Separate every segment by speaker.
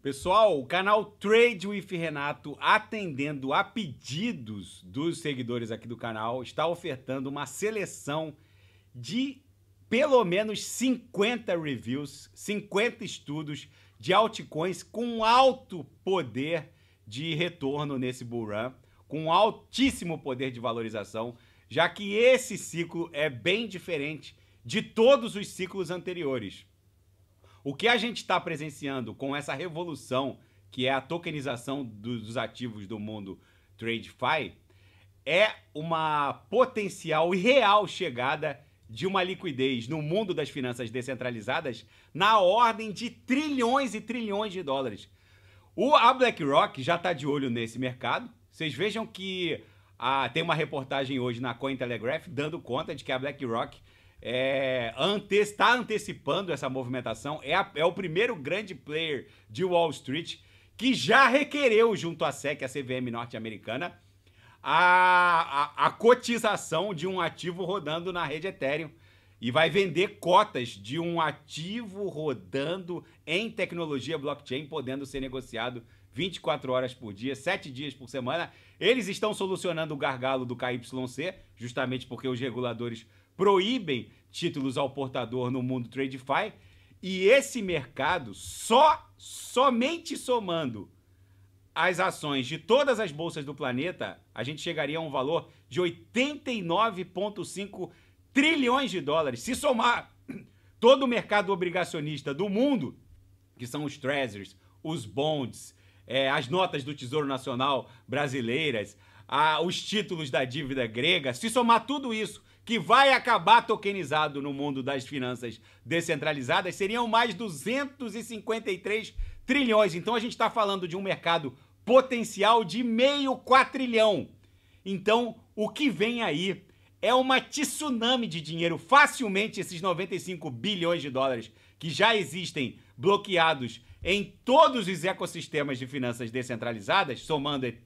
Speaker 1: Pessoal, o canal Trade with Renato, atendendo a pedidos dos seguidores aqui do canal, está ofertando uma seleção de pelo menos 50 reviews, 50 estudos de altcoins com alto poder de retorno nesse bull run, com altíssimo poder de valorização, já que esse ciclo é bem diferente de todos os ciclos anteriores. O que a gente está presenciando com essa revolução que é a tokenização dos ativos do mundo TradeFi é uma potencial e real chegada de uma liquidez no mundo das finanças descentralizadas na ordem de trilhões e trilhões de dólares. O a BlackRock já está de olho nesse mercado. Vocês vejam que ah, tem uma reportagem hoje na Cointelegraph dando conta de que a BlackRock é, ante, está antecipando essa movimentação, é, a, é o primeiro grande player de Wall Street que já requereu junto à SEC, a CVM norte-americana, a, a, a, cotização de um ativo rodando na rede Ethereum e vai vender cotas de um ativo rodando em tecnologia blockchain, podendo ser negociado 24 horas por dia, 7 dias por semana. Eles estão solucionando o gargalo do KYC, justamente porque os reguladores proíbem títulos ao portador no mundo TradeFi e esse mercado só somente somando as ações de todas as bolsas do planeta, a gente chegaria a um valor de 89.5 trilhões de dólares. Se somar todo o mercado obrigacionista do mundo, que são os treasuries, os bonds, é, as notas do Tesouro Nacional brasileiras, a, os títulos da dívida grega, se somar tudo isso que vai acabar tokenizado no mundo das finanças descentralizadas seriam mais 253 trilhões. Então a gente está falando de um mercado potencial de meio quatrilhão. Então o que vem aí é uma tsunami de dinheiro. Facilmente esses 95 bilhões de dólares que já existem bloqueados em todos os ecossistemas de finanças descentralizadas, somando ETH,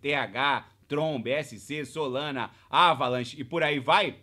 Speaker 1: Tron, BSC, Solana, Avalanche e por aí vai,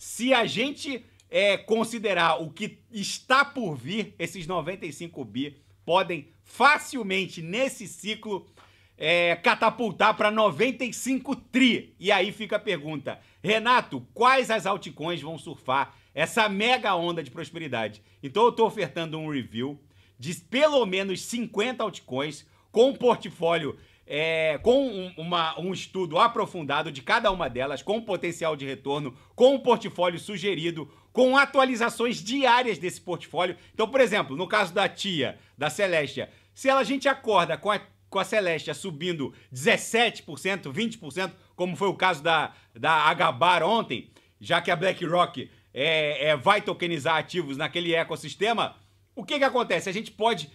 Speaker 1: se a gente é, considerar o que está por vir, esses 95 bi podem facilmente, nesse ciclo, é, catapultar para 95 tri. E aí fica a pergunta: Renato, quais as altcoins vão surfar essa mega onda de prosperidade? Então eu estou ofertando um review de pelo menos 50 altcoins com um portfólio é, com um, uma, um estudo aprofundado de cada uma delas, com potencial de retorno, com o portfólio sugerido, com atualizações diárias desse portfólio. Então, por exemplo, no caso da tia, da Celestia, se ela, a gente acorda com a, com a Celestia subindo 17%, 20%, como foi o caso da, da Agabar ontem, já que a BlackRock é, é, vai tokenizar ativos naquele ecossistema, o que, que acontece? A gente pode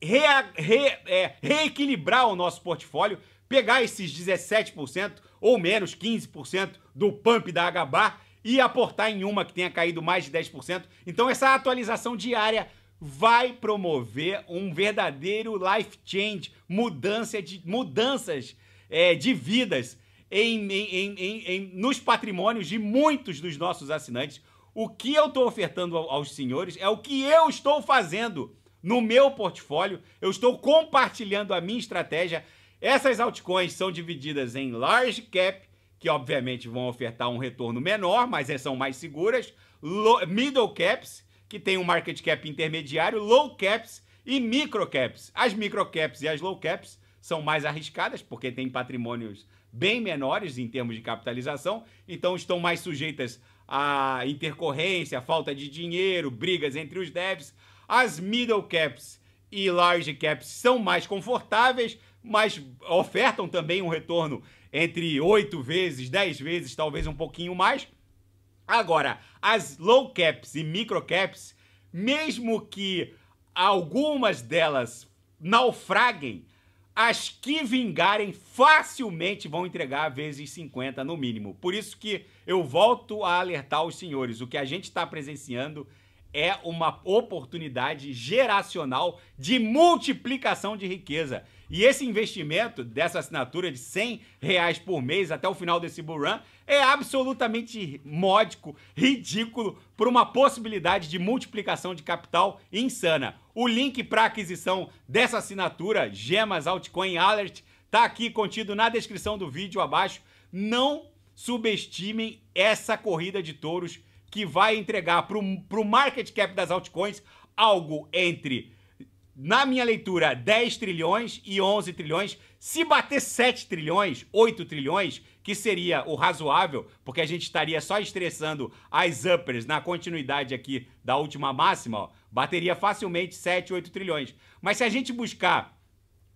Speaker 1: re, é, reequilibrar o nosso portfólio, pegar esses 17% ou menos 15% do pump da Agabá e aportar em uma que tenha caído mais de 10%. Então essa atualização diária vai promover um verdadeiro life change, mudança de, mudanças é, de vidas em, em, em, em, nos patrimônios de muitos dos nossos assinantes. O que eu estou ofertando aos senhores é o que eu estou fazendo no meu portfólio, eu estou compartilhando a minha estratégia. Essas altcoins são divididas em large cap, que obviamente vão ofertar um retorno menor, mas são mais seguras, low, middle caps, que tem um market cap intermediário, low caps e micro caps. As micro caps e as low caps são mais arriscadas porque têm patrimônios bem menores em termos de capitalização, então estão mais sujeitas a intercorrência, falta de dinheiro, brigas entre os devs. As middle caps e large caps são mais confortáveis, mas ofertam também um retorno entre 8 vezes, 10 vezes, talvez um pouquinho mais. Agora, as low caps e micro caps, mesmo que algumas delas naufraguem, as que vingarem facilmente vão entregar vezes 50 no mínimo. Por isso que eu volto a alertar os senhores, o que a gente está presenciando é uma oportunidade geracional de multiplicação de riqueza. E esse investimento dessa assinatura de 100 reais por mês até o final desse bull run é absolutamente módico, ridículo, por uma possibilidade de multiplicação de capital insana. O link para aquisição dessa assinatura, Gemas Altcoin Alert, está aqui contido na descrição do vídeo abaixo. Não subestimem essa corrida de touros que vai entregar para o market cap das altcoins algo entre, na minha leitura, 10 trilhões e 11 trilhões. Se bater 7 trilhões, 8 trilhões, que seria o razoável, porque a gente estaria só estressando as uppers na continuidade aqui da última máxima, ó, bateria facilmente 7, 8 trilhões. Mas se a gente buscar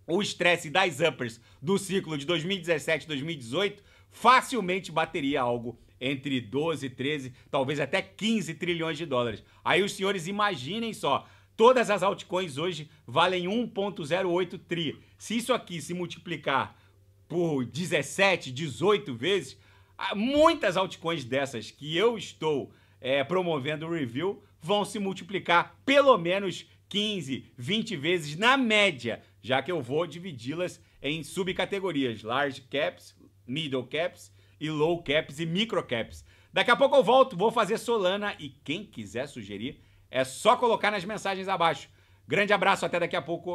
Speaker 1: o estresse das uppers do ciclo de 2017, 2018, facilmente bateria algo entre 12, 13, talvez até 15 trilhões de dólares. Aí os senhores imaginem só, todas as altcoins hoje valem 1.08 tri. Se isso aqui se multiplicar por 17, 18 vezes, ah, muitas altcoins dessas que eu estou é, promovendo o review vão se multiplicar pelo menos 15, 20 vezes na média, já que eu vou dividi-las em subcategorias, large caps, middle caps e low caps e micro caps. Daqui a pouco eu volto, vou fazer Solana e quem quiser sugerir é só colocar nas mensagens abaixo. Grande abraço, até daqui a pouco.